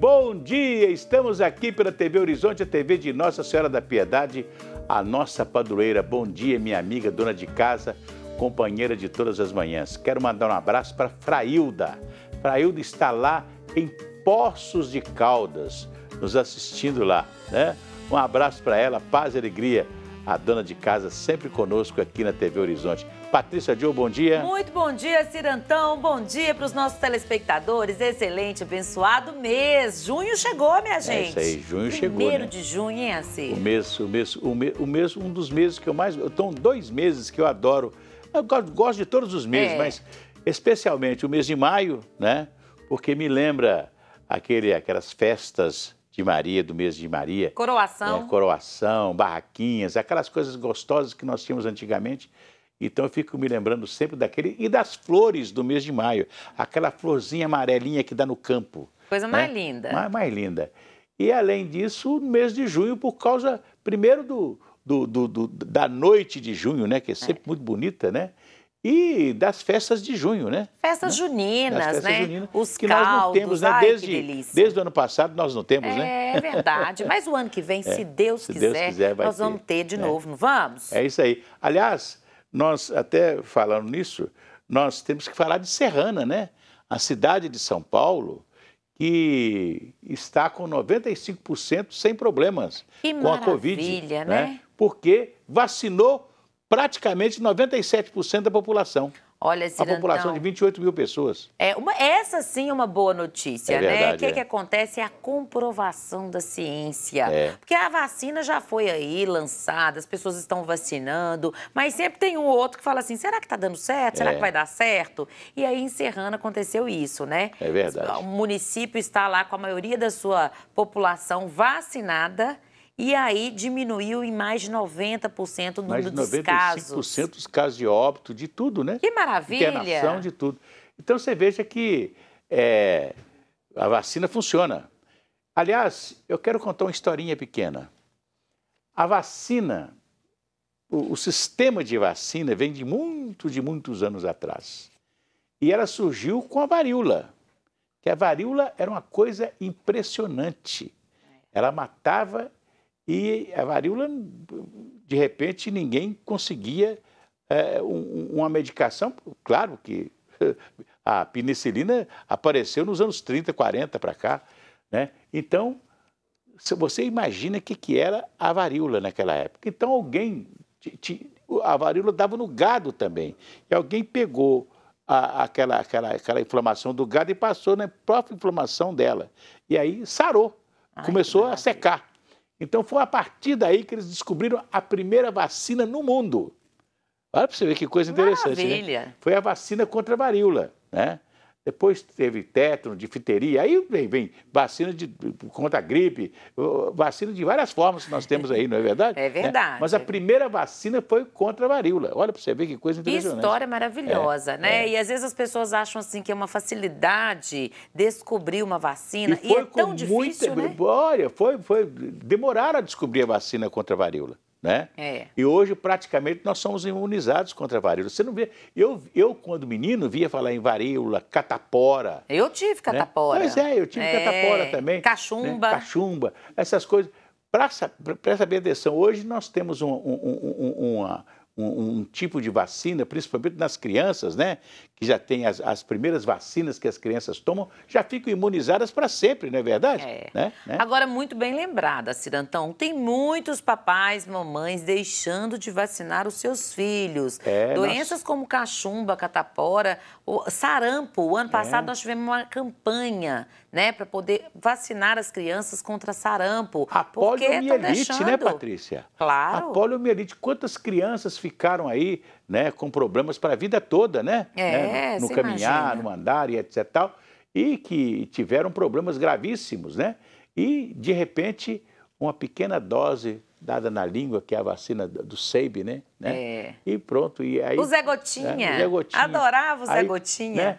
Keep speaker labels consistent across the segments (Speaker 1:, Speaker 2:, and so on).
Speaker 1: bom dia! Estamos aqui pela TV Horizonte, a TV de Nossa Senhora da Piedade, a nossa padroeira. Bom dia, minha amiga, dona de casa, companheira de todas as manhãs. Quero mandar um abraço para Frailda. Frailda está lá em Poços de Caldas, nos assistindo lá, né? Um abraço para ela, paz e alegria a dona de casa, sempre conosco aqui na TV Horizonte. Patrícia Dil, bom dia.
Speaker 2: Muito bom dia, Cirantão. Bom dia para os nossos telespectadores. Excelente, abençoado mês. Junho chegou, minha é gente. É isso aí,
Speaker 1: junho Primeiro chegou. Primeiro né? de
Speaker 2: junho, hein, assim? O
Speaker 1: mês, o mês, o mês, o mês, um dos meses que eu mais. Estão dois meses que eu adoro. Eu gosto de todos os meses, é. mas especialmente o mês de maio, né? Porque me lembra aquele, aquelas festas de Maria, do mês de Maria.
Speaker 2: Coroação. Né?
Speaker 1: Coroação, barraquinhas, aquelas coisas gostosas que nós tínhamos antigamente. Então eu fico me lembrando sempre daquele e das flores do mês de maio, aquela florzinha amarelinha que dá no campo. Coisa né? mais linda. Mais, mais linda. E além disso, no mês de junho, por causa primeiro do, do, do, do, da noite de junho, né? Que é sempre é. muito bonita, né? e das festas de junho, né?
Speaker 2: Festas né? juninas, festas né? Juninas, Os que caldos, nós não temos, né? Ai, desde,
Speaker 1: desde o ano passado nós não temos, é, né? É verdade, mas
Speaker 2: o ano que vem, é, se Deus se quiser, Deus quiser nós ter, vamos ter de né? novo, não vamos?
Speaker 1: É isso aí. Aliás, nós até falando nisso, nós temos que falar de Serrana, né? A cidade de São Paulo, que está com 95% sem problemas que com a Covid. né? né? Porque vacinou praticamente 97% da população. Olha, Cirantão, A população de 28 mil pessoas.
Speaker 2: É uma, essa sim é uma boa notícia, é né? Verdade, o que, é, é. que acontece é a comprovação da ciência. É. Porque a vacina já foi aí lançada, as pessoas estão vacinando, mas sempre tem um outro que fala assim: será que está dando certo? Será é. que vai dar certo? E aí, em Serrana, aconteceu isso, né? É verdade. O município está lá com a maioria da sua população vacinada e aí diminuiu em mais de 90% o número mais de dos casos. Mais 95%
Speaker 1: dos casos de óbito, de tudo, né? Que maravilha! Internação, de tudo. Então você veja que é, a vacina funciona. Aliás, eu quero contar uma historinha pequena. A vacina, o, o sistema de vacina vem de muito, de muitos anos atrás. E ela surgiu com a varíola, que a varíola era uma coisa impressionante. Ela matava e a eh, varíola, de repente, ninguém conseguia é, um, uma medicação. Claro que a penicilina apareceu nos anos 30, 40 para cá. Né? Então, você imagina o que, que era a varíola naquela época. Então, alguém. A varíola dava no gado também. E alguém pegou a, aquela, aquela, aquela inflamação do gado e passou na né, própria inflamação dela. E aí sarou. Ai, começou a secar. Então foi a partir daí que eles descobriram a primeira vacina no mundo. Olha para você ver que coisa interessante. Né? Maravilha. Né? Foi a vacina contra a varíola. Né? Depois teve tétano, difteria, aí vem, vem vacina de, contra a gripe, vacina de várias formas que nós temos aí, não é verdade? É verdade. É, mas a primeira vacina foi contra a varíola. Olha para você ver que coisa interessante. História maravilhosa, é, né? É. E às vezes as
Speaker 2: pessoas acham assim que é uma facilidade descobrir uma vacina e, foi e é tão difícil, muita, né?
Speaker 1: Olha, foi, foi, demoraram a descobrir a vacina contra a varíola. Né? É. E hoje, praticamente, nós somos imunizados contra a varíola. Você não vê. Eu, eu quando menino, via falar em varíola, catapora. Eu tive né? catapora. Né? Pois é, eu tive é. catapora também. Né?
Speaker 2: Cachumba. Né?
Speaker 1: Cachumba, essas coisas. Presta bem atenção, hoje nós temos um, um, um, uma, um, um, tipo de vacina, principalmente nas crianças, né? Que já tem as, as primeiras vacinas que as crianças tomam, já ficam imunizadas para sempre, não é verdade? É. Né? Né?
Speaker 2: Agora, muito bem lembrada, Cirantão, tem muitos papais, mamães deixando de vacinar os seus filhos. É, Doenças nós... como cachumba, catapora, sarampo. O ano é. passado é. nós tivemos uma campanha né, para poder vacinar as crianças contra sarampo.
Speaker 1: A poliomielite, né, Patrícia? Claro. A poliomielite, quantas crianças ficaram aí, né, com problemas para a vida toda, né? É, né? No caminhar, imagina. no andar e etc tal, e que tiveram problemas gravíssimos, né? E de repente uma pequena dose dada na língua, que é a vacina do SEIB, né? né? É. E pronto. E aí, o Zé Gotinha. Né? O Zé Gotinha. Adorava o Zé aí, Gotinha. Né?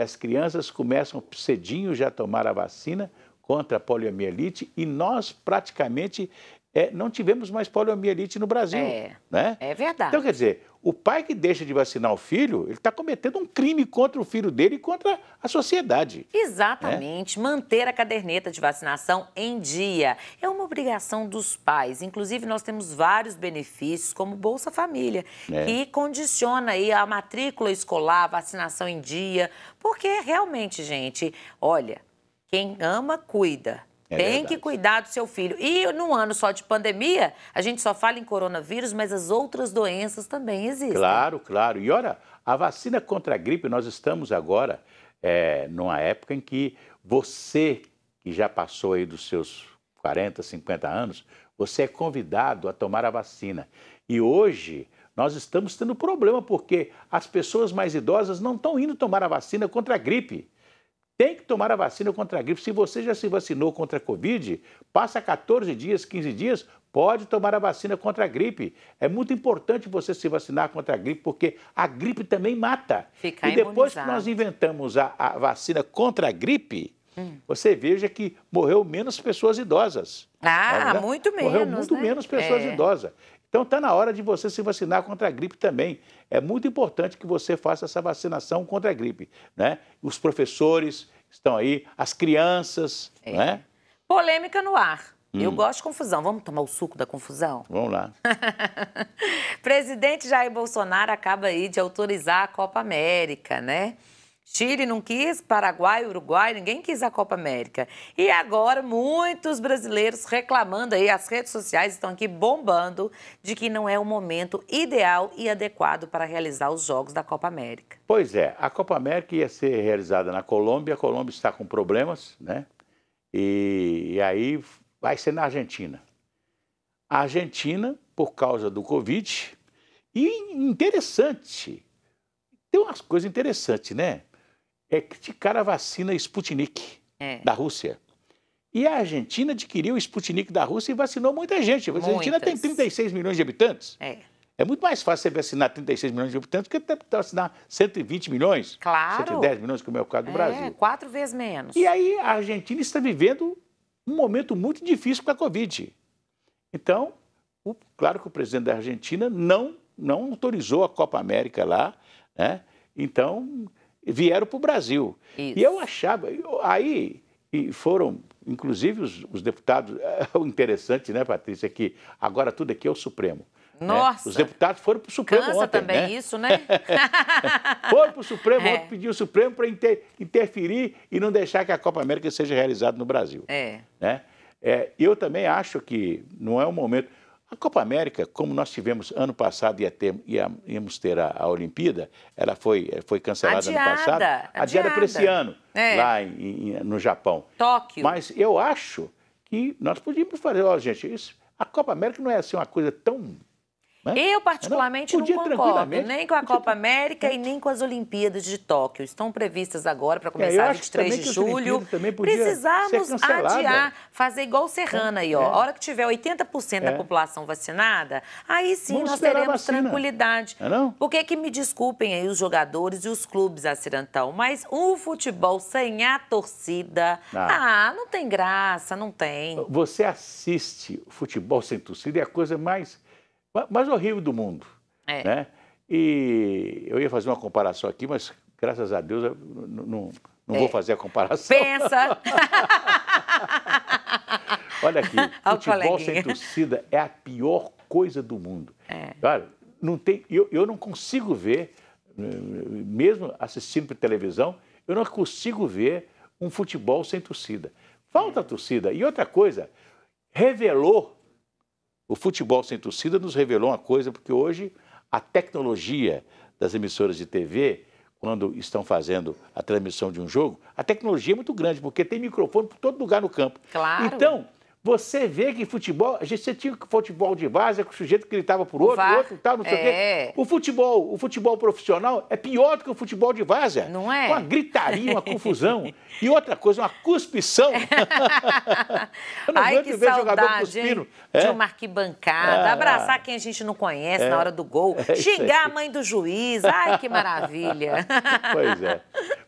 Speaker 1: as crianças começam cedinho já a tomar a vacina contra a poliomielite e nós praticamente é, não tivemos mais poliomielite no Brasil. É, né? é verdade. Então, quer dizer, o pai que deixa de vacinar o filho, ele está cometendo um crime contra o filho dele e contra a sociedade.
Speaker 2: Né? Exatamente. Né? Manter a caderneta de vacinação em dia é uma obrigação dos pais. Inclusive, nós temos vários benefícios, como Bolsa Família, é. que condiciona aí a matrícula escolar, vacinação em dia. Porque realmente, gente, olha, quem ama, cuida. É Tem verdade. que cuidar do seu filho. E num ano só de pandemia, a gente só fala em coronavírus, mas as outras doenças também existem. Claro,
Speaker 1: claro. E olha, a vacina contra a gripe, nós estamos agora é, numa época em que você, que já passou aí dos seus 40, 50 anos, você é convidado a tomar a vacina. E hoje nós estamos tendo problema porque as pessoas mais idosas não estão indo tomar a vacina contra a gripe tem que tomar a vacina contra a gripe. Se você já se vacinou contra a Covid, passa 14 dias, 15 dias, pode tomar a vacina contra a gripe. É muito importante você se vacinar contra a gripe, porque a gripe também mata. Ficar e depois imunizado. que nós inventamos a, a vacina contra a gripe, hum. você veja que morreu menos pessoas idosas. Ah, muito menos. Morreu muito né? menos pessoas é. idosas. Então está na hora de você se vacinar contra a gripe também. É muito importante que você faça essa vacinação contra a gripe. Né? Os professores estão aí, as crianças. É. Né?
Speaker 2: Polêmica no ar.
Speaker 1: Hum. Eu gosto de confusão. Vamos tomar o suco da confusão? Vamos lá.
Speaker 2: Presidente Jair Bolsonaro acaba aí de autorizar a Copa América, né? Chile não quis, Paraguai, Uruguai, ninguém quis a Copa América. E agora muitos brasileiros reclamando aí, as redes sociais estão aqui bombando de que não é o momento ideal e adequado para realizar os jogos da Copa América.
Speaker 1: Pois é, a Copa América ia ser realizada na Colômbia, a Colômbia está com problemas, né? E, e aí vai ser na Argentina. A Argentina, por causa do Covid, e interessante, tem umas coisas interessantes, né? é criticar a vacina Sputnik é. da Rússia. E a Argentina adquiriu o Sputnik da Rússia e vacinou muita gente. A Argentina tem 36 milhões de habitantes. É. É muito mais fácil você vacinar 36 milhões de habitantes do que vacinar 120 milhões, claro. 110 milhões, como é o caso do é, Brasil.
Speaker 2: quatro vezes menos. E aí
Speaker 1: a Argentina está vivendo um momento muito difícil com a Covid. Então, o, claro que o presidente da Argentina não, não autorizou a Copa América lá, né? Então, vieram para o Brasil. Isso. E eu achava, aí e foram, inclusive os, os deputados, o interessante, né, Patrícia, é que agora tudo aqui é o Supremo. Né? Nossa! Né? Os deputados foram para o Supremo Cansa ontem, também né? isso, né? foram para o Supremo é. ontem, pediu o Supremo para inter, interferir e não deixar que a Copa América seja realizada no Brasil. É. Né? É, eu também acho que não é o momento. A Copa América, como nós tivemos ano passado, ia ter, íamos ter a, a Olimpíada, ela foi, eh, foi cancelada adiada, ano passado. Adiada, adiada para esse ano, é. lá em, em, no Japão.
Speaker 2: Tóquio. Mas
Speaker 1: eu acho que nós podíamos fazer, ó, gente, isso, a Copa América não é assim uma coisa tão né?
Speaker 2: Eu, particularmente, então, não, concordo nem com a Copa América é. e nem com as Olimpíadas de Tóquio. Estão previstas agora para é, começar é, 23 de julho. Precisamos adiar, fazer igual o Serrano é. aí, ó. É, é. A hora que tiver 80% da população vacinada, aí sim Vamos nós teremos tranquilidade. Não Porque que me desculpem aí os jogadores e os clubes, Acirantão, mas um futebol sem a torcida, ah, ah não tem graça, não tem.
Speaker 1: Você assiste futebol sem torcida, é a coisa mais mais horrível do mundo. É. Né? E eu ia fazer uma comparação aqui, mas graças a Deus não, não, não é. vou fazer a comparação. Pensa! Olha aqui, Ao futebol coleguinha. sem torcida é a pior coisa do mundo. É. não tem, eu, eu não consigo ver, mesmo assistindo por televisão, eu não consigo ver um futebol sem torcida. Falta é. torcida. E outra coisa, revelou o futebol sem torcida nos revelou uma coisa, porque hoje a tecnologia das emissoras de TV, quando estão fazendo a transmissão de um jogo, a tecnologia é muito grande, porque tem microfone por todo lugar no campo. Claro. Então, você vê que futebol, a gente tinha futebol de vaza com o sujeito que gritava por outro, VAR, outro tal, não sei é. o quê. É. O futebol, o futebol profissional é pior do que o futebol de vaza. Não é? Uma gritaria, uma confusão. e outra coisa, uma cuspição.
Speaker 2: Eu não Ai, que ver saudade, jogador cuspindo. É? De uma arquibancada, ah, abraçar quem a gente não conhece é, na hora do gol, é xingar a mãe do juiz. Ai, que maravilha. pois é.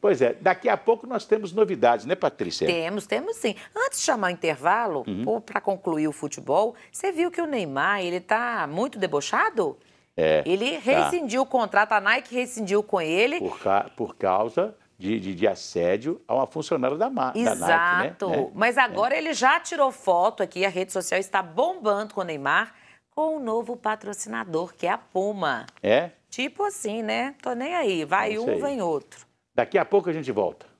Speaker 1: Pois é, daqui a pouco nós temos novidades, né, Patrícia?
Speaker 2: Temos, temos sim. Antes de chamar o intervalo, uhum. para concluir o futebol, você viu que o Neymar, ele está muito debochado?
Speaker 1: É, ele tá. rescindiu
Speaker 2: tá. o contrato, a Nike rescindiu com ele. Por,
Speaker 1: ca... por causa de, de, de, assédio a uma funcionária da, ma... da Nike, né? Exato. É, Mas
Speaker 2: é. agora é. ele já tirou foto aqui, a rede social está bombando com o Neymar, com um novo patrocinador, que é a Puma. É? Tipo assim, né? Tô nem aí. Vai é um, aí. vem outro.
Speaker 1: Daqui a pouco a gente volta.